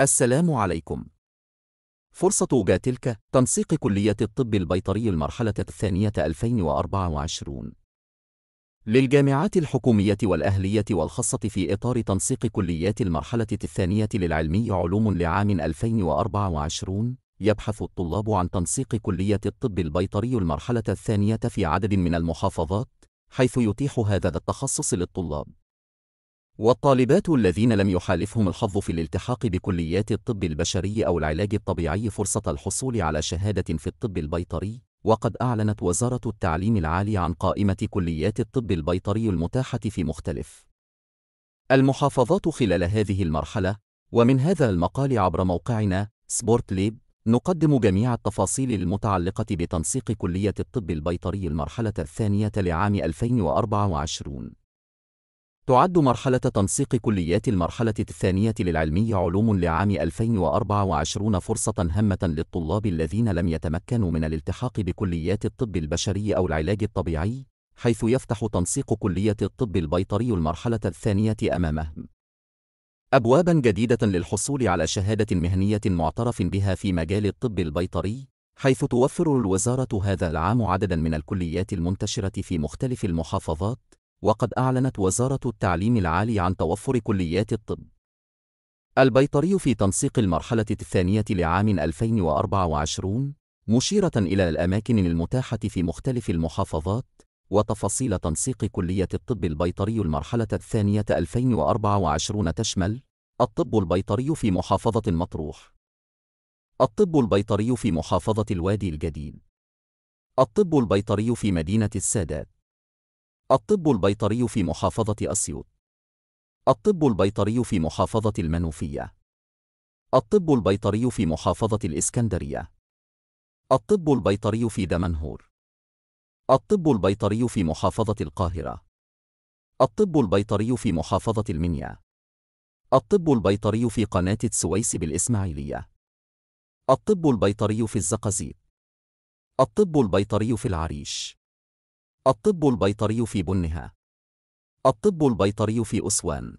السلام عليكم. فرصة تلك تنسيق كلية الطب البيطري المرحلة الثانية 2024 للجامعات الحكومية والأهلية والخاصة في إطار تنسيق كليات المرحلة الثانية للعلمي علوم لعام 2024 يبحث الطلاب عن تنسيق كلية الطب البيطري المرحلة الثانية في عدد من المحافظات حيث يتيح هذا التخصص للطلاب والطالبات الذين لم يحالفهم الحظ في الالتحاق بكليات الطب البشري أو العلاج الطبيعي فرصة الحصول على شهادة في الطب البيطري وقد أعلنت وزارة التعليم العالي عن قائمة كليات الطب البيطري المتاحة في مختلف المحافظات خلال هذه المرحلة ومن هذا المقال عبر موقعنا سبورت ليب نقدم جميع التفاصيل المتعلقة بتنسيق كلية الطب البيطري المرحلة الثانية لعام 2024 تعد مرحلة تنسيق كليات المرحلة الثانية للعلمية علوم لعام 2024 فرصة هامة للطلاب الذين لم يتمكنوا من الالتحاق بكليات الطب البشري أو العلاج الطبيعي، حيث يفتح تنسيق كلية الطب البيطري المرحلة الثانية أمامهم. أبوابًا جديدة للحصول على شهادة مهنية معترف بها في مجال الطب البيطري، حيث توفر الوزارة هذا العام عددًا من الكليات المنتشرة في مختلف المحافظات، وقد أعلنت وزارة التعليم العالي عن توفر كليات الطب البيطري في تنسيق المرحلة الثانية لعام 2024 مشيرة إلى الأماكن المتاحة في مختلف المحافظات وتفاصيل تنسيق كلية الطب البيطري المرحلة الثانية 2024 تشمل الطب البيطري في محافظة المطروح الطب البيطري في محافظة الوادي الجديد الطب البيطري في مدينة السادات الطب البيطري في محافظة أسيوط الطب البيطري في محافظة المنوفية الطب البيطري في محافظة الإسكندرية الطب البيطري في دمنهور الطب البيطري في محافظة القاهرة الطب البيطري في محافظة المنيا الطب البيطري في قناة السويس بالإسماعيلية الطب البيطري في الزقازيق الطب البيطري في العريش الطب البيطري في بنها الطب البيطري في أسوان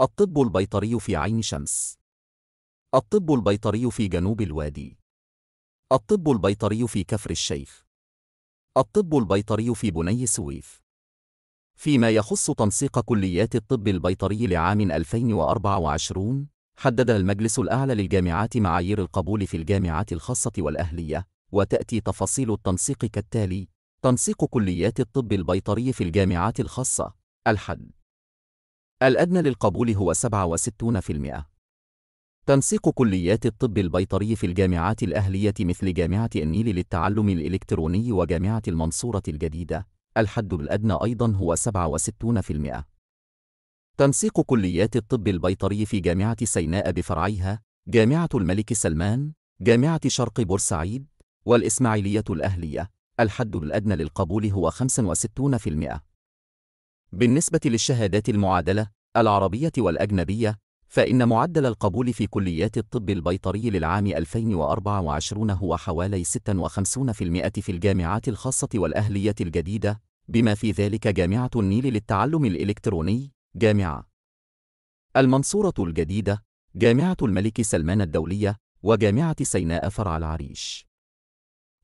الطب البيطري في عين شمس الطب البيطري في جنوب الوادي الطب البيطري في كفر الشيخ الطب البيطري في بني سويف فيما يخص تنسيق كليات الطب البيطري لعام 2024 حدد المجلس الأعلى للجامعات معايير القبول في الجامعات الخاصة والأهلية وتأتي تفاصيل التنسيق كالتالي تنسيق كليات الطب البيطري في الجامعات الخاصة الحد الأدنى للقبول هو 67% تنسيق كليات الطب البيطري في الجامعات الأهلية مثل جامعة النيل للتعلم الإلكتروني وجامعة المنصورة الجديدة الحد الأدنى أيضا هو 67% تنسيق كليات الطب البيطري في جامعة سيناء بفرعيها جامعة الملك سلمان جامعة شرق بورسعيد والإسماعيلية الأهلية الحد الأدنى للقبول هو 65%. بالنسبة للشهادات المعادلة العربية والأجنبية، فإن معدل القبول في كليات الطب البيطري للعام 2024 هو حوالي 56% في الجامعات الخاصة والأهلية الجديدة، بما في ذلك جامعة النيل للتعلم الإلكتروني، جامعة المنصورة الجديدة، جامعة الملك سلمان الدولية، وجامعة سيناء فرع العريش.